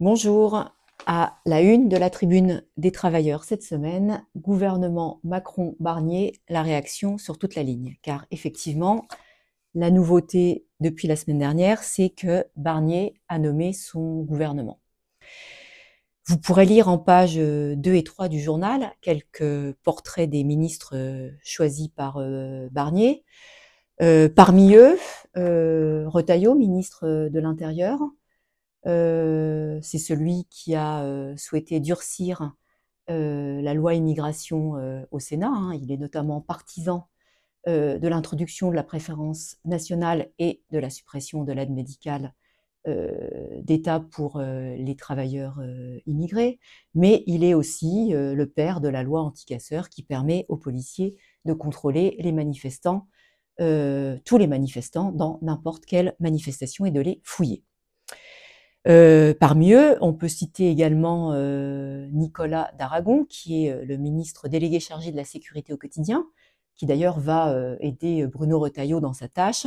Bonjour à la une de la tribune des travailleurs cette semaine, gouvernement Macron-Barnier, la réaction sur toute la ligne. Car effectivement, la nouveauté depuis la semaine dernière, c'est que Barnier a nommé son gouvernement. Vous pourrez lire en pages 2 et 3 du journal quelques portraits des ministres choisis par euh, Barnier. Euh, parmi eux, euh, ministre de l'Intérieur, euh, c'est celui qui a euh, souhaité durcir euh, la loi immigration au Sénat. Hein. Il est notamment partisan de l'introduction de la préférence nationale et de la suppression de l'aide médicale d'État pour les travailleurs immigrés. Mais il est aussi le père de la loi anticasseur qui permet aux policiers de contrôler les manifestants, tous les manifestants, dans n'importe quelle manifestation et de les fouiller. Euh, parmi eux, on peut citer également euh, Nicolas d'Aragon, qui est euh, le ministre délégué chargé de la sécurité au quotidien, qui d'ailleurs va aider Bruno Retailleau dans sa tâche.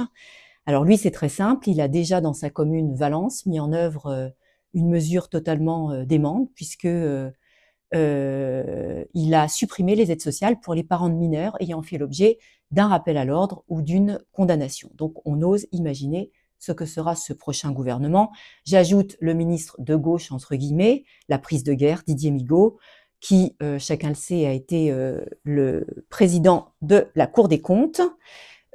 Alors lui, c'est très simple, il a déjà dans sa commune Valence mis en œuvre une mesure totalement démente, puisque il a supprimé les aides sociales pour les parents de mineurs ayant fait l'objet d'un rappel à l'ordre ou d'une condamnation. Donc on ose imaginer ce que sera ce prochain gouvernement. J'ajoute le ministre de gauche, entre guillemets, la prise de guerre, Didier Migaud, qui, euh, chacun le sait, a été euh, le président de la Cour des comptes.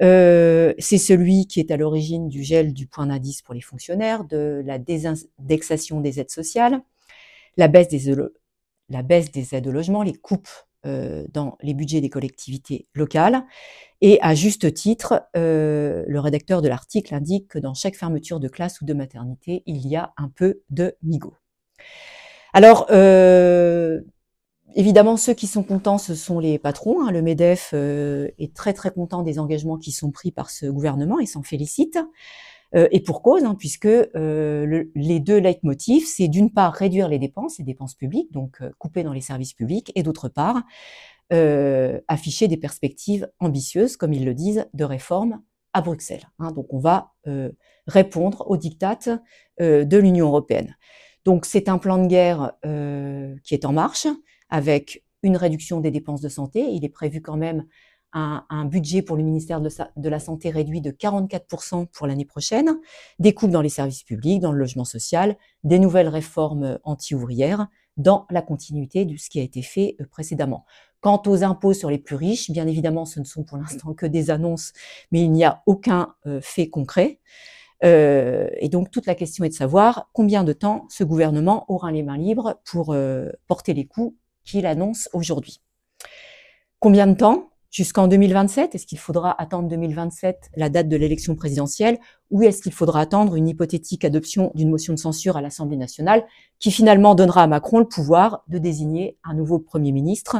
Euh, c'est celui qui est à l'origine du gel du point d'indice pour les fonctionnaires, de la désindexation des aides sociales, la baisse des, la baisse des aides au logement, les coupes euh, dans les budgets des collectivités locales. Et à juste titre, euh, le rédacteur de l'article indique que dans chaque fermeture de classe ou de maternité, il y a un peu de migot. Alors, euh, évidemment, ceux qui sont contents, ce sont les patrons. Hein. Le MEDEF euh, est très très content des engagements qui sont pris par ce gouvernement et s'en félicite. Euh, et pour cause, hein, puisque euh, les deux leitmotifs, c'est d'une part réduire les dépenses, les dépenses publiques, donc euh, couper dans les services publics, et d'autre part afficher des perspectives ambitieuses, comme ils le disent, de réforme à Bruxelles. Hein. donc on va répondre aux dictates de l'Union européenne. Donc c'est un plan de guerre qui est en marche, avec une réduction des dépenses de santé. Il est prévu quand même un, budget pour le ministère de, de, la Santé réduit de 44% pour l'année prochaine, des coupes dans les services publics, dans le logement social, des nouvelles réformes euh, anti-ouvrières, dans la continuité de ce qui a été fait euh, précédemment. Quant aux impôts sur les plus riches, bien évidemment, ce ne sont pour l'instant que des annonces, mais il n'y a aucun euh, fait concret. et donc, toute la question est de savoir combien de temps ce gouvernement aura les mains libres pour porter les coups qu'il annonce aujourd'hui. Combien de temps jusqu'en 2027 Est-ce qu'il faudra attendre 2027, la date de l'élection présidentielle, ou est-ce qu'il faudra attendre une hypothétique adoption d'une motion de censure à l'Assemblée nationale qui finalement donnera à Macron le pouvoir de désigner un nouveau Premier ministre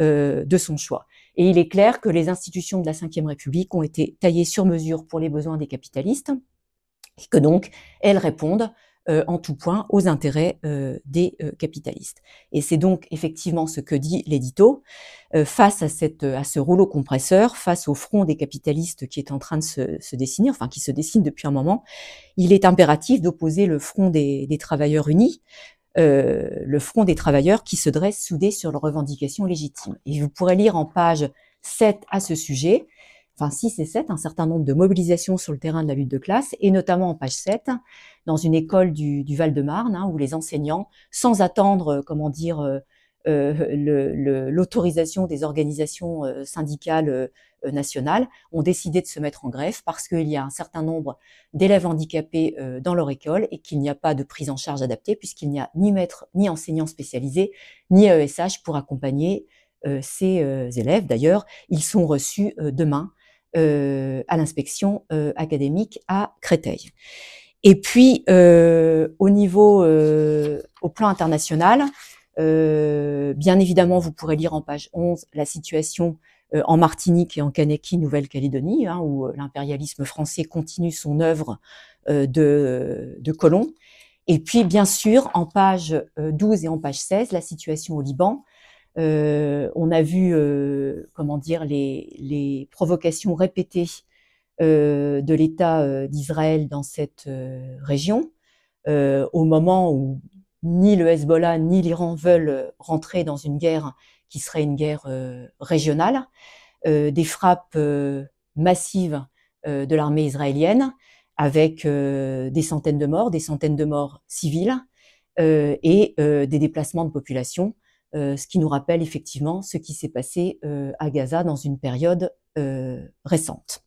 euh, de son choix Et il est clair que les institutions de la Ve République ont été taillées sur mesure pour les besoins des capitalistes et que donc elles répondent euh, en tout point aux intérêts euh, des euh, capitalistes. Et c'est donc effectivement ce que dit l'édito face à, cette, à ce rouleau compresseur, face au front des capitalistes qui est en train de se, se dessiner, enfin qui se dessine depuis un moment. Il est impératif d'opposer le front des, travailleurs unis le front des travailleurs qui se dresse soudés sur leurs revendications légitimes. Et vous pourrez lire en page 7 à ce sujet, enfin 6 et 7, un certain nombre de mobilisations sur le terrain de la lutte de classe, et notamment en page 7, dans une école du, Val-de-Marne, hein, où les enseignants, sans attendre, euh, comment dire, euh, euh, l'autorisation des organisations syndicales nationales, ont décidé de se mettre en grève parce qu'il y a un certain nombre d'élèves handicapés dans leur école et qu'il n'y a pas de prise en charge adaptée, puisqu'il n'y a ni maître, ni enseignant spécialisé, ni ESH pour accompagner ces élèves. D'ailleurs, ils sont reçus demain euh, à l'inspection euh, académique à Créteil. Et puis euh, au niveau, au plan international, bien évidemment, vous pourrez lire en page 11 la situation en Martinique et en Kaneki, Nouvelle-Calédonie, hein, où l'impérialisme français continue son œuvre euh, de, de colon. Et puis, bien sûr, en page 12 et en page 16, la situation au Liban, euh, on a vu, euh, comment dire, les, provocations répétées euh, de l'État d'Israël dans cette région, au moment où ni le Hezbollah ni l'Iran veulent rentrer dans une guerre qui serait une guerre régionale, des frappes massives de l'armée israélienne, avec des centaines de morts, des centaines de morts civiles et des déplacements de population euh, ce qui nous rappelle effectivement ce qui s'est passé euh, à Gaza dans une période euh, récente.